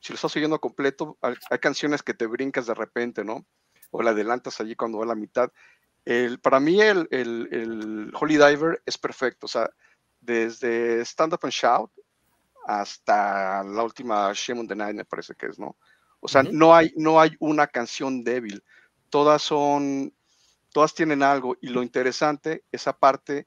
si lo estás oyendo completo, hay, canciones que te brincas de repente, ¿no? O la adelantas allí cuando va a la mitad. El, para mí el, el, Holy Diver es perfecto, o sea, desde Stand Up and Shout hasta la última Shame the Night, me parece que es, ¿no? O sea, no, hay, no hay una canción débil, todas son todas tienen algo y lo interesante, esa parte,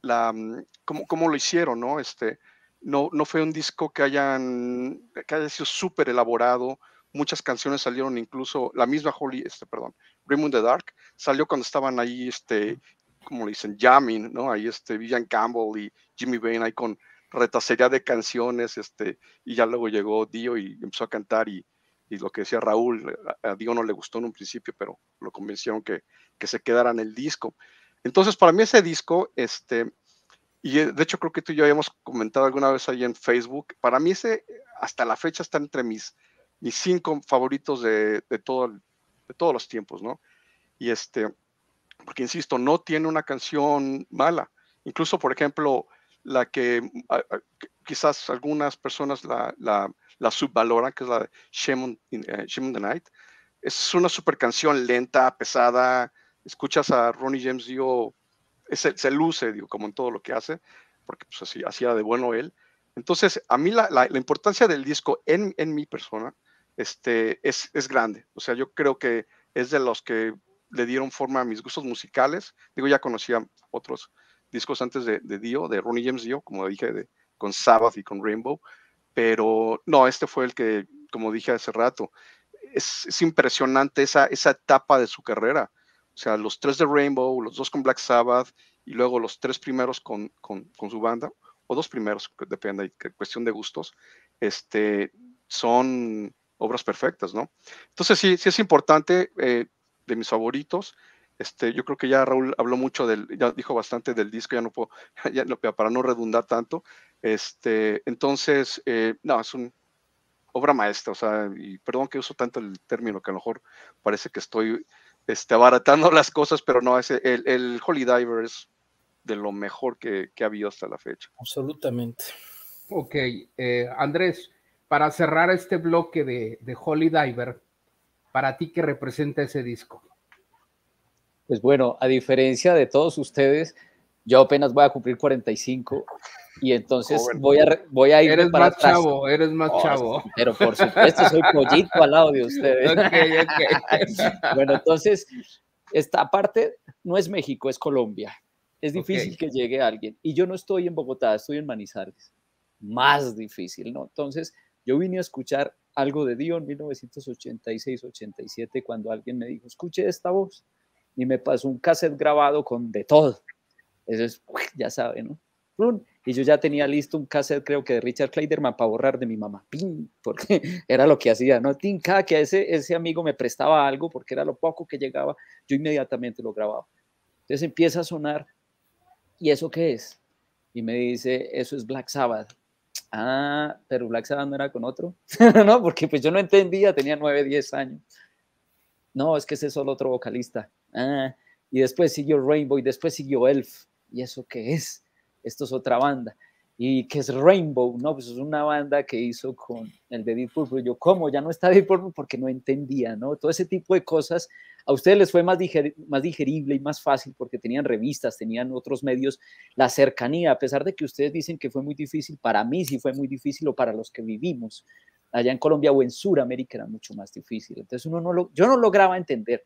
la, mm, cómo, cómo lo hicieron, ¿no? Este, no, no fue un disco que, hayan, que haya sido súper elaborado, muchas canciones salieron incluso, la misma Holly, este, perdón, Bring the Dark, salió cuando estaban ahí, este, como le dicen, jamming, ¿no? Ahí este, Campbell y Jimmy Bain ahí con retacería de canciones, este, y ya luego llegó Dio y empezó a cantar y, y lo que decía Raúl, a Dio no le gustó en un principio, pero lo convencieron que que se en el disco. Entonces, para mí ese disco, este, y eh, de hecho creo que tú y yo habíamos comentado alguna vez ahí en Facebook, para mí ese, hasta la fecha, está entre mis, mis cinco favoritos de, de todos los tiempos, ¿no? Y este, porque insisto, no tiene una canción mala. Incluso, por ejemplo, la que quizás algunas personas la, la, subvaloran, que es la de eh, the Night, es una super canción lenta, pesada, escuchas a Ronnie James, Dio, se, se luce, digo, como en todo lo que hace, porque pues así hacía de bueno él. Entonces, a mí la, la, importancia del disco en, en mi persona este, es, es, grande. O sea, yo creo que es de los que le dieron forma a mis gustos musicales. Digo, ya conocía otros discos antes de, de Dio, de Ronnie James Dio, como dije, de, con Sabbath y con Rainbow. Pero no, este fue el que, como dije hace rato, es, es impresionante esa, esa etapa de su carrera. O sea, los tres de Rainbow, los dos con Black Sabbath y luego los tres primeros con, con, con su banda, o dos primeros, depende, cuestión de gustos, este, son obras perfectas, ¿no? Entonces sí, sí es importante, eh, de mis favoritos, este, yo creo que ya Raúl habló mucho del, ya dijo bastante del disco, ya no puedo, ya para no redundar tanto. Este, entonces, eh, no, es una obra maestra, o sea, y perdón que uso tanto el término, que a lo mejor parece que estoy este, abaratando las cosas, pero no, ese, el, el Holy Diver es de lo mejor que, ha habido hasta la fecha. Absolutamente. Ok, eh, Andrés, para cerrar este bloque de, de Holy Diver, ¿para ti que representa ese disco? Pues bueno, a diferencia de todos ustedes, yo apenas voy a cumplir 45 y entonces voy a, voy a ir eres más chavo, eres más oh, chavo. Pero por supuesto, soy pollito al lado de ustedes. Okay, okay. bueno, entonces, esta parte no es México, es Colombia. Es difícil que llegue alguien. Y yo no estoy en Bogotá, estoy en Manizales. Más difícil, ¿no? Entonces, yo vine a escuchar algo de Dio en 1986-87 cuando alguien me dijo, escuche esta voz. Y me pasó un cassette grabado con de todo. Eso es, ya sabe, ¿no? Y yo ya tenía listo un cassette, creo que de Richard Clayderman, para borrar de mi mamá, ¡Pin! porque era lo que hacía, ¿no? ¡Tin! Cada que ese, ese amigo me prestaba algo, porque era lo poco que llegaba, yo inmediatamente lo grababa. Entonces empieza a sonar, ¿y eso qué es? Y me dice, eso es Black Sabbath. Ah, pero Black Sabbath no era con otro. no, porque pues yo no entendía, tenía 9, diez años. No, es que ese es solo otro vocalista. Ah, y después siguió Rainbow, y después siguió Elf ¿y eso qué es? Esto es otra banda. ¿Y que es Rainbow? No, pues es una banda que hizo con el de Deep Purple. Yo, ¿cómo? Ya no está Deep Purple porque no entendía, ¿no? Todo ese tipo de cosas a ustedes les fue más, más digerible y más fácil porque tenían revistas, tenían otros medios, la cercanía, a pesar de que ustedes dicen que fue muy difícil, para mí si fue muy difícil o para los que vivimos allá en Colombia o en Sudamérica era mucho más difícil. Entonces uno no lo, yo no lograba entender.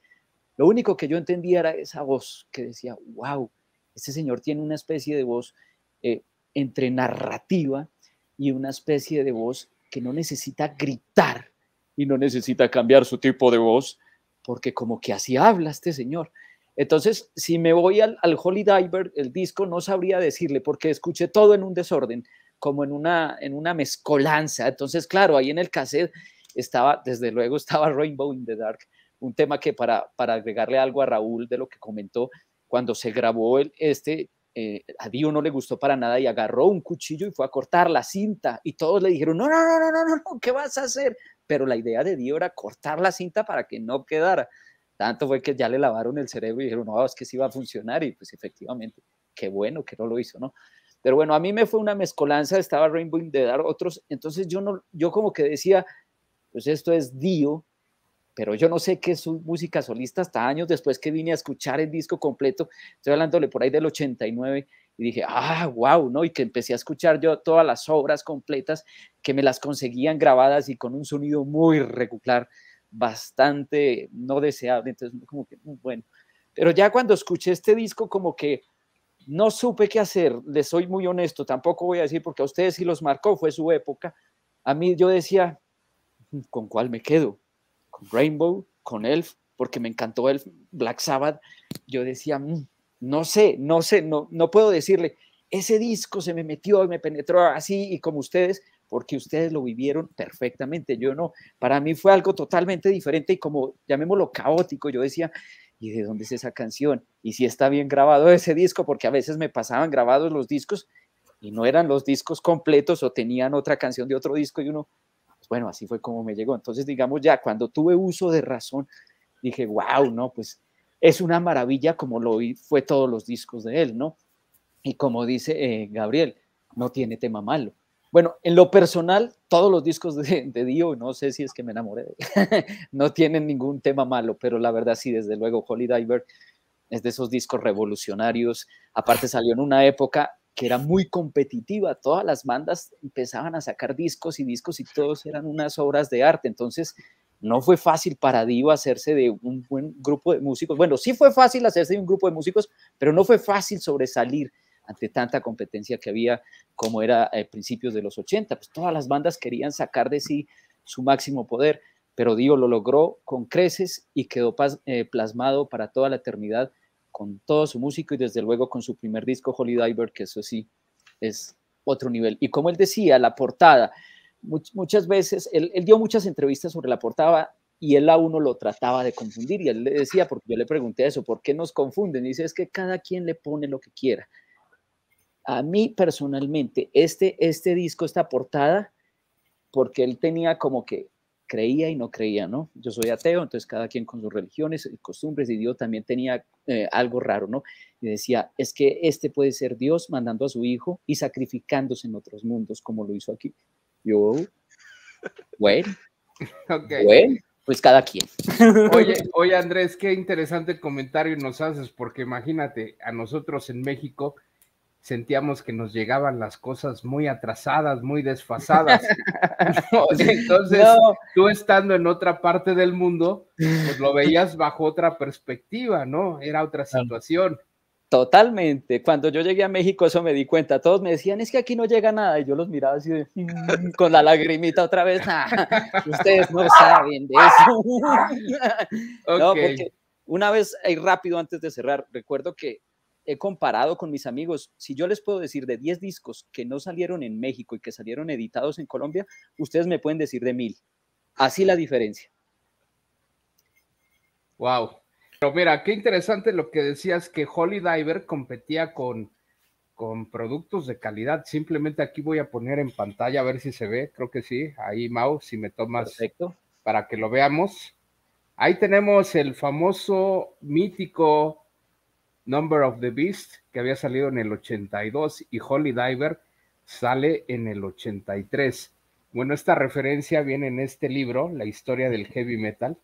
Lo único que yo entendía era esa voz que decía, wow, este señor tiene una especie de voz eh, entre narrativa y una especie de voz que no necesita gritar y no necesita cambiar su tipo de voz, porque como que así habla este señor. Entonces, si me voy al, al Holy Diver, el disco no sabría decirle, porque escuché todo en un desorden, como en una, en una mezcolanza. Entonces, claro, ahí en el cassette estaba, desde luego, estaba Rainbow in the Dark, un tema que para, para agregarle algo a Raúl de lo que comentó, cuando se grabó el, este, eh, a Dio no le gustó para nada y agarró un cuchillo y fue a cortar la cinta y todos le dijeron, no, no, no, no, no, no, ¿qué vas a hacer? Pero la idea de Dio era cortar la cinta para que no quedara. Tanto fue que ya le lavaron el cerebro y dijeron, no, es que sí va a funcionar y pues efectivamente, qué bueno que no lo hizo, ¿no? Pero bueno, a mí me fue una mezcolanza, estaba Rainbow de dar otros, entonces yo no, yo como que decía, pues esto es Dio, pero yo no sé qué es su música solista hasta años después que vine a escuchar el disco completo, estoy hablándole por ahí del 89, y dije, ah, wow, ¿no? Y que empecé a escuchar yo todas las obras completas que me las conseguían grabadas y con un sonido muy regular, bastante no deseable, entonces como que, mm, bueno, pero ya cuando escuché este disco como que no supe qué hacer, les soy muy honesto, tampoco voy a decir porque a ustedes si los marcó, fue su época, a mí yo decía, mm, ¿con cuál me quedo? Rainbow, con Elf, porque me encantó Elf, Black Sabbath, yo decía, mm, no sé, no sé, no, no puedo decirle, ese disco se me metió y me penetró así y como ustedes, porque ustedes lo vivieron perfectamente, yo no, para mí fue algo totalmente diferente y como llamémoslo caótico, yo decía, ¿y de dónde es esa canción? ¿Y si está bien grabado ese disco? Porque a veces me pasaban grabados los discos y no eran los discos completos o tenían otra canción de otro disco y uno, pues, bueno, así fue como me llegó. Entonces, digamos, ya cuando tuve uso de razón, dije, wow, ¿no? Pues es una maravilla como lo fue todos los discos de él, ¿no? Y como dice eh, Gabriel, no tiene tema malo. Bueno, en lo personal, todos los discos de, de Dio, no sé si es que me enamoré, de no tienen ningún tema malo, pero la verdad sí, desde luego, Holy Diver es de esos discos revolucionarios. Aparte salió en una época que era muy competitiva, todas las bandas empezaban a sacar discos y discos y todos eran unas obras de arte, entonces no fue fácil para Dio hacerse de un buen grupo de músicos, bueno, sí fue fácil hacerse de un grupo de músicos, pero no fue fácil sobresalir ante tanta competencia que había como era a eh, principios de los 80, pues todas las bandas querían sacar de sí su máximo poder, pero Dio lo logró con creces y quedó eh, plasmado para toda la eternidad con todo su músico y desde luego con su primer disco, Holy Diver, que eso sí es otro nivel. Y como él decía, la portada, muchas veces, él, dio muchas entrevistas sobre la portada y él a uno lo trataba de confundir y él le decía, porque yo le pregunté eso, ¿por qué nos confunden? Y dice, es que cada quien le pone lo que quiera. A mí personalmente, este, este disco, esta portada, porque él tenía como que creía y no creía, ¿no? Yo soy ateo, entonces cada quien con sus religiones, y costumbres, y Dios también tenía eh, algo raro, ¿no? Y decía, es que este puede ser Dios mandando a su hijo y sacrificándose en otros mundos, como lo hizo aquí. Yo, bueno, okay. pues cada quien. Oye, oye, Andrés, qué interesante comentario nos haces, porque imagínate, a nosotros en México sentíamos que nos llegaban las cosas muy atrasadas, muy desfasadas. entonces, tú estando en otra parte del mundo, pues lo veías bajo otra perspectiva, ¿no? Era otra situación. Totalmente. Cuando yo llegué a México, eso me di cuenta. Todos me decían, es que aquí no llega nada. Y yo los miraba así mm, con la lagrimita otra vez. Ah, ustedes no saben de eso. una vez, rápido antes de cerrar, recuerdo que he comparado con mis amigos, si yo les puedo decir de 10 discos que no salieron en México y que salieron editados en Colombia, ustedes me pueden decir de mil. Así la diferencia. Wow. Pero mira, qué interesante lo que decías que Holly Diver competía con, con productos de calidad. Simplemente aquí voy a poner en pantalla a ver si se ve. Creo que sí. Ahí, Mau, si me tomas para que lo veamos. Ahí tenemos el famoso mítico Number of the Beast, que había salido en el 82, y Holy Diver sale en el 83. Bueno, esta referencia viene en este libro, La historia del heavy metal,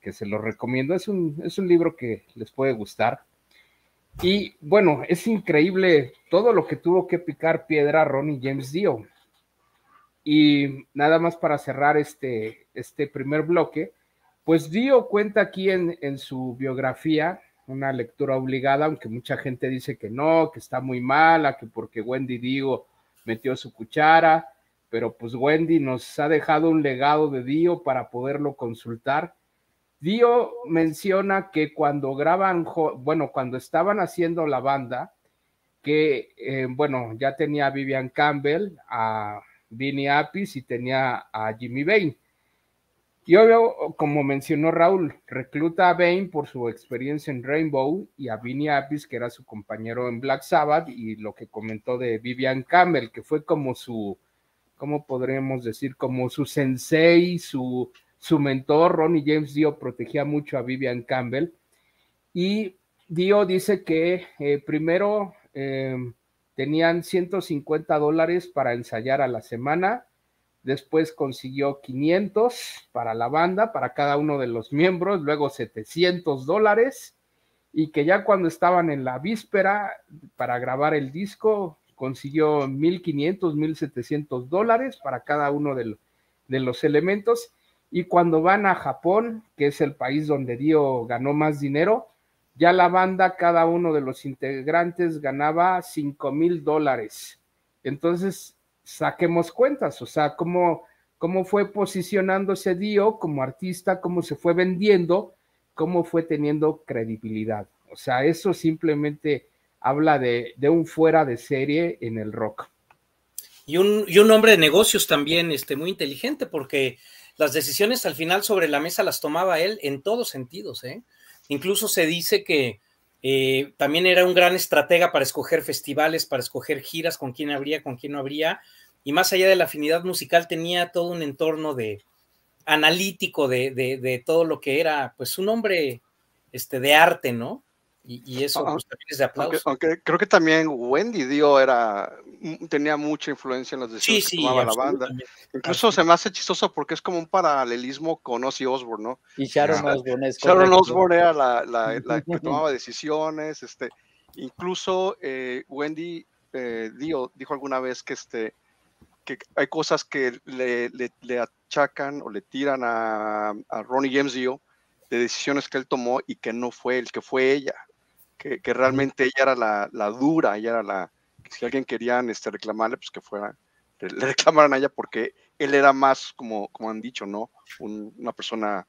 que se lo recomiendo. Es un, es un libro que les puede gustar. Y bueno, es increíble todo lo que tuvo que picar piedra Ronnie James Dio. Y nada más para cerrar este, este primer bloque, pues Dio cuenta aquí en, en su biografía una lectura obligada, aunque mucha gente dice que no, que está muy mala, que porque Wendy Digo metió su cuchara, pero pues Wendy nos ha dejado un legado de Dio para poderlo consultar. Dio menciona que cuando graban, bueno, cuando estaban haciendo la banda, que, eh, bueno, ya tenía a Vivian Campbell, a Vinnie Appice y tenía a Jimmy Bain. Y obvio, como mencionó Raúl, recluta a Bane por su experiencia en Rainbow y a Vinnie Apis, que era su compañero en Black Sabbath, y lo que comentó de Vivian Campbell, que fue como su, ¿cómo podríamos decir? Como su sensei, su, su mentor, Ronnie James Dio, protegía mucho a Vivian Campbell. Y Dio dice que eh, primero eh, tenían 150 dólares para ensayar a la semana después consiguió 500 para la banda, para cada uno de los miembros, luego 700 dólares, y que ya cuando estaban en la víspera para grabar el disco, consiguió 1.500, 1.700 dólares para cada uno de, los elementos, y cuando van a Japón, que es el país donde Dio ganó más dinero, ya la banda, cada uno de los integrantes ganaba 5000 mil dólares. Entonces, saquemos cuentas, o sea, cómo, cómo fue posicionándose Dio e como artista, cómo se fue vendiendo, cómo fue teniendo credibilidad. O sea, eso simplemente habla de, de un fuera de serie en el rock. Y un, y un, hombre de negocios también este, muy inteligente, porque las decisiones al final sobre la mesa las tomaba él en todos sentidos. ¿eh? Incluso se dice que eh, también era un gran estratega para escoger festivales, para escoger giras, con quién habría, con quién no habría. Y más allá de la afinidad musical, tenía todo un entorno de analítico de, de, de todo lo que era, pues un hombre este, de arte, ¿no? Y, eso ah, ah. Pues, creo que también Wendy Dio era, mm, tenía mucha influencia en las decisiones que tomaba la banda. Incluso se me hace chistoso porque es como un paralelismo con Ozzy Osbourne, ¿no? Y Sharon Osbourne Sharon era la, que tomaba decisiones. Este, incluso eh, Wendy eh, Dio dijo alguna vez que este que hay cosas que le, achacan o le tiran a, Ronnie James Dio de decisiones que él tomó y que no fue el que fue ella que, realmente ella era la, dura, ella era la, si alguien quería este, reclamarle, pues que fuera, le reclamaran a ella porque él era más, como, como han dicho, ¿no? una persona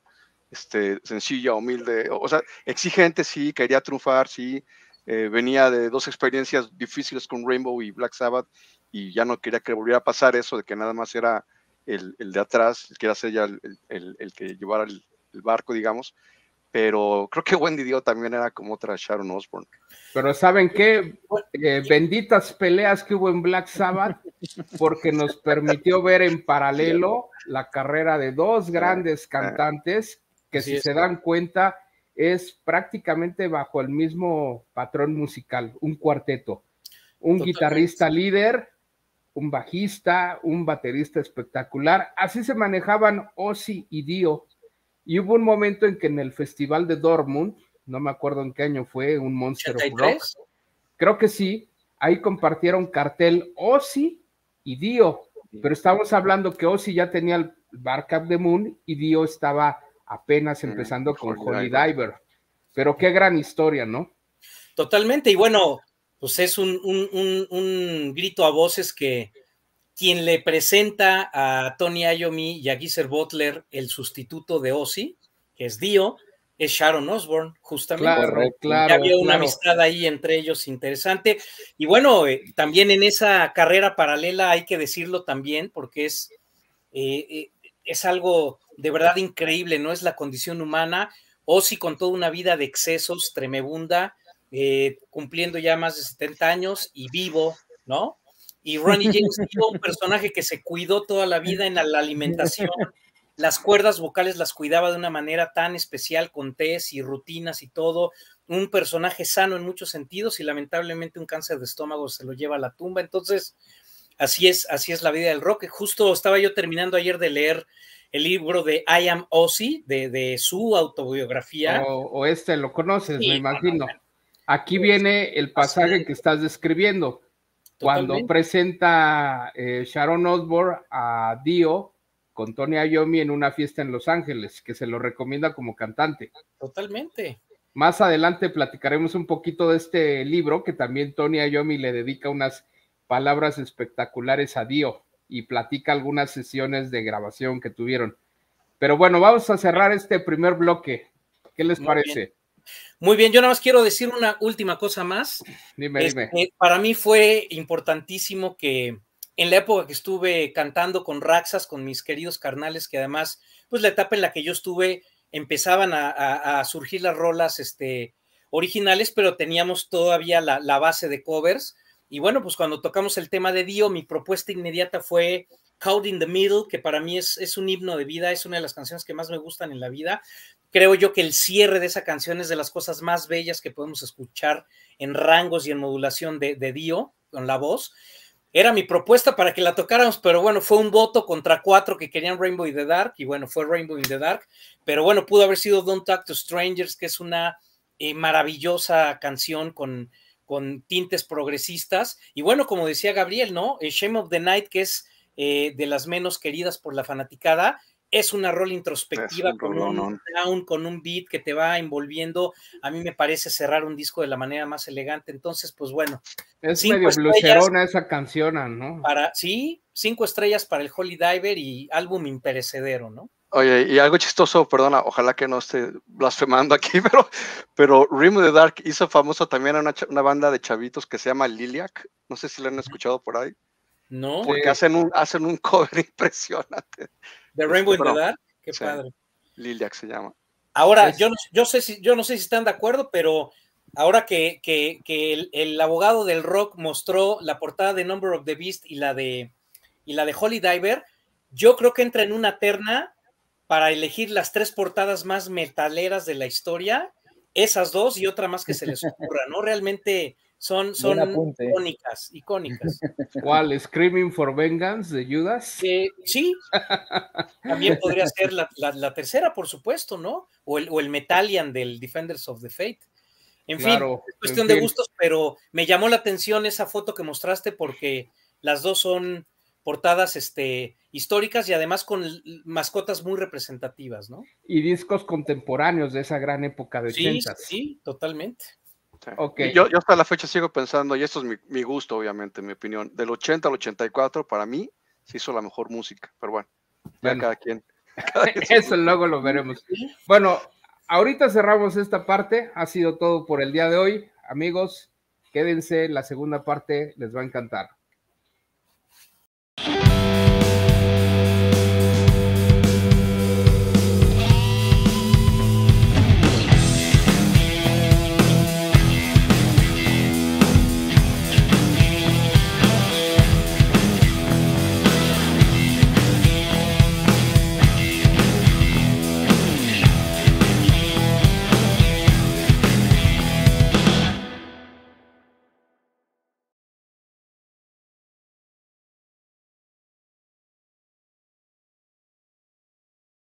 este, sencilla, humilde, o, sea, exigente, sí, quería triunfar, sí, eh, venía de dos experiencias difíciles con Rainbow y Black Sabbath y ya no quería que volviera a pasar eso de que nada más era el, de atrás, que era ella el, el, el, que llevara el, barco, digamos, pero creo que Wendy Dio también era como otra Sharon Osbourne. Pero ¿saben qué? Eh, benditas peleas que hubo en Black Sabbath, porque nos permitió ver en paralelo la carrera de dos grandes cantantes que si se dan cuenta es prácticamente bajo el mismo patrón musical, un cuarteto, un guitarrista líder, un bajista, un baterista espectacular. Así se manejaban Ozzy y Dio y hubo un momento en que en el festival de Dortmund, no me acuerdo en qué año fue, un Monster Rock, creo que sí, ahí compartieron cartel Ozzy y Dio, pero estamos hablando que Ozzy ya tenía el barcap de Moon y Dio estaba apenas mm, empezando con Holy Diver. Pero qué gran historia, ¿no? Totalmente, y bueno, pues es un, un, un, un grito a voces que, quien le presenta a Tony Ayomi y a Geezer Butler el sustituto de Ozzy, que es Dio, es Sharon Osbourne, justamente. Claro, claro. había una amistad ahí entre ellos interesante. Y bueno, eh, también en esa carrera paralela hay que decirlo también, porque es, eh, eh, es algo de verdad increíble, ¿no? Es la condición humana. Ozzy con toda una vida de excesos tremebunda, cumpliendo ya más de 70 años y vivo, ¿no? Y Ronnie James era un personaje que se cuidó toda la vida en la, alimentación. Las cuerdas vocales las cuidaba de una manera tan especial con test y rutinas y todo. Un personaje sano en muchos sentidos y lamentablemente un cáncer de estómago se lo lleva a la tumba. Entonces, así es, así es la vida del rock. Justo estaba yo terminando ayer de leer el libro de I Am Ozzy, de, su autobiografía. O, este lo conoces, me imagino. Aquí viene el pasaje que estás describiendo. Cuando presenta eh, Sharon Osbourne a Dio con Tony Ayomi en una fiesta en Los Ángeles, que se lo recomienda como cantante. Totalmente. Más adelante platicaremos un poquito de este libro que también Tony Ayomi le dedica unas palabras espectaculares a Dio y platica algunas sesiones de grabación que tuvieron. Pero bueno, vamos a cerrar este primer bloque. ¿Qué les parece? Muy bien, yo nada más quiero decir una última cosa más. Este, dime, Para mí fue importantísimo que en la época que estuve cantando con Raxas, con mis queridos carnales, que además, pues la etapa en la que yo estuve, empezaban a, surgir las rolas este, originales, pero teníamos todavía la, base de covers. Y bueno, pues cuando tocamos el tema de Dio, mi propuesta inmediata fue Caught in the Middle, que para mí es, es un himno de vida, es una de las canciones que más me gustan en la vida. Creo yo que el cierre de esa canción es de las cosas más bellas que podemos escuchar en rangos y en modulación de, Dio con la voz. Era mi propuesta para que la tocáramos, pero bueno, fue un voto contra cuatro que querían Rainbow in the Dark, y bueno, fue Rainbow in the Dark, pero bueno, pudo haber sido Don't Talk to Strangers, que es una eh, maravillosa canción con, con tintes progresistas. Y bueno, como decía Gabriel, ¿no? Eh, Shame of the Night, que es eh, de las menos queridas por la fanaticada, es una rol introspectiva con un down, con un beat que te va envolviendo. A mí me parece cerrar un disco de la manera más elegante. Entonces, pues bueno. Es medio blucherona esa canción, ¿no? Para, sí, cinco estrellas para el Holy Diver y álbum imperecedero, ¿no? Oye, y algo chistoso, perdona, ojalá que no esté blasfemando aquí, pero, pero Rim of the Dark hizo famoso también a una, banda de chavitos que se llama Liliac. No sé si la han escuchado por ahí. No. Porque hacen, un, hacen un cover impresionante de Rainbow in este, the Qué padre. que se llama. Ahora, yo, no, yo, sé si, yo no sé si están de acuerdo, pero ahora que, el, abogado del rock mostró la portada de Number of the Beast y la de, y la de Holy Diver, yo creo que entra en una terna para elegir las tres portadas más metaleras de la historia, esas dos y otra más que se les ocurra, ¿no? Realmente son, son icónicas, icónicas. ¿Cuál? ¿Screaming for Vengeance de Judas? Eh, sí, también podría ser la, tercera, por supuesto, ¿no? O el, o el Metallian del Defenders of the Fate. En fin, es cuestión de gustos, pero me llamó la atención esa foto que mostraste porque las dos son portadas este, históricas y además con mascotas muy representativas, ¿no? Y discos contemporáneos de esa gran época de sí, Sí, totalmente. Yo, hasta la fecha sigo pensando, y esto es mi, gusto, obviamente, mi opinión, del 80 al 84, para mí, se hizo la mejor música, pero bueno, bueno. Cada quien Eso luego lo veremos. Bueno, ahorita cerramos esta parte, ha sido todo por el día de hoy. Amigos, quédense, la segunda parte les va a encantar.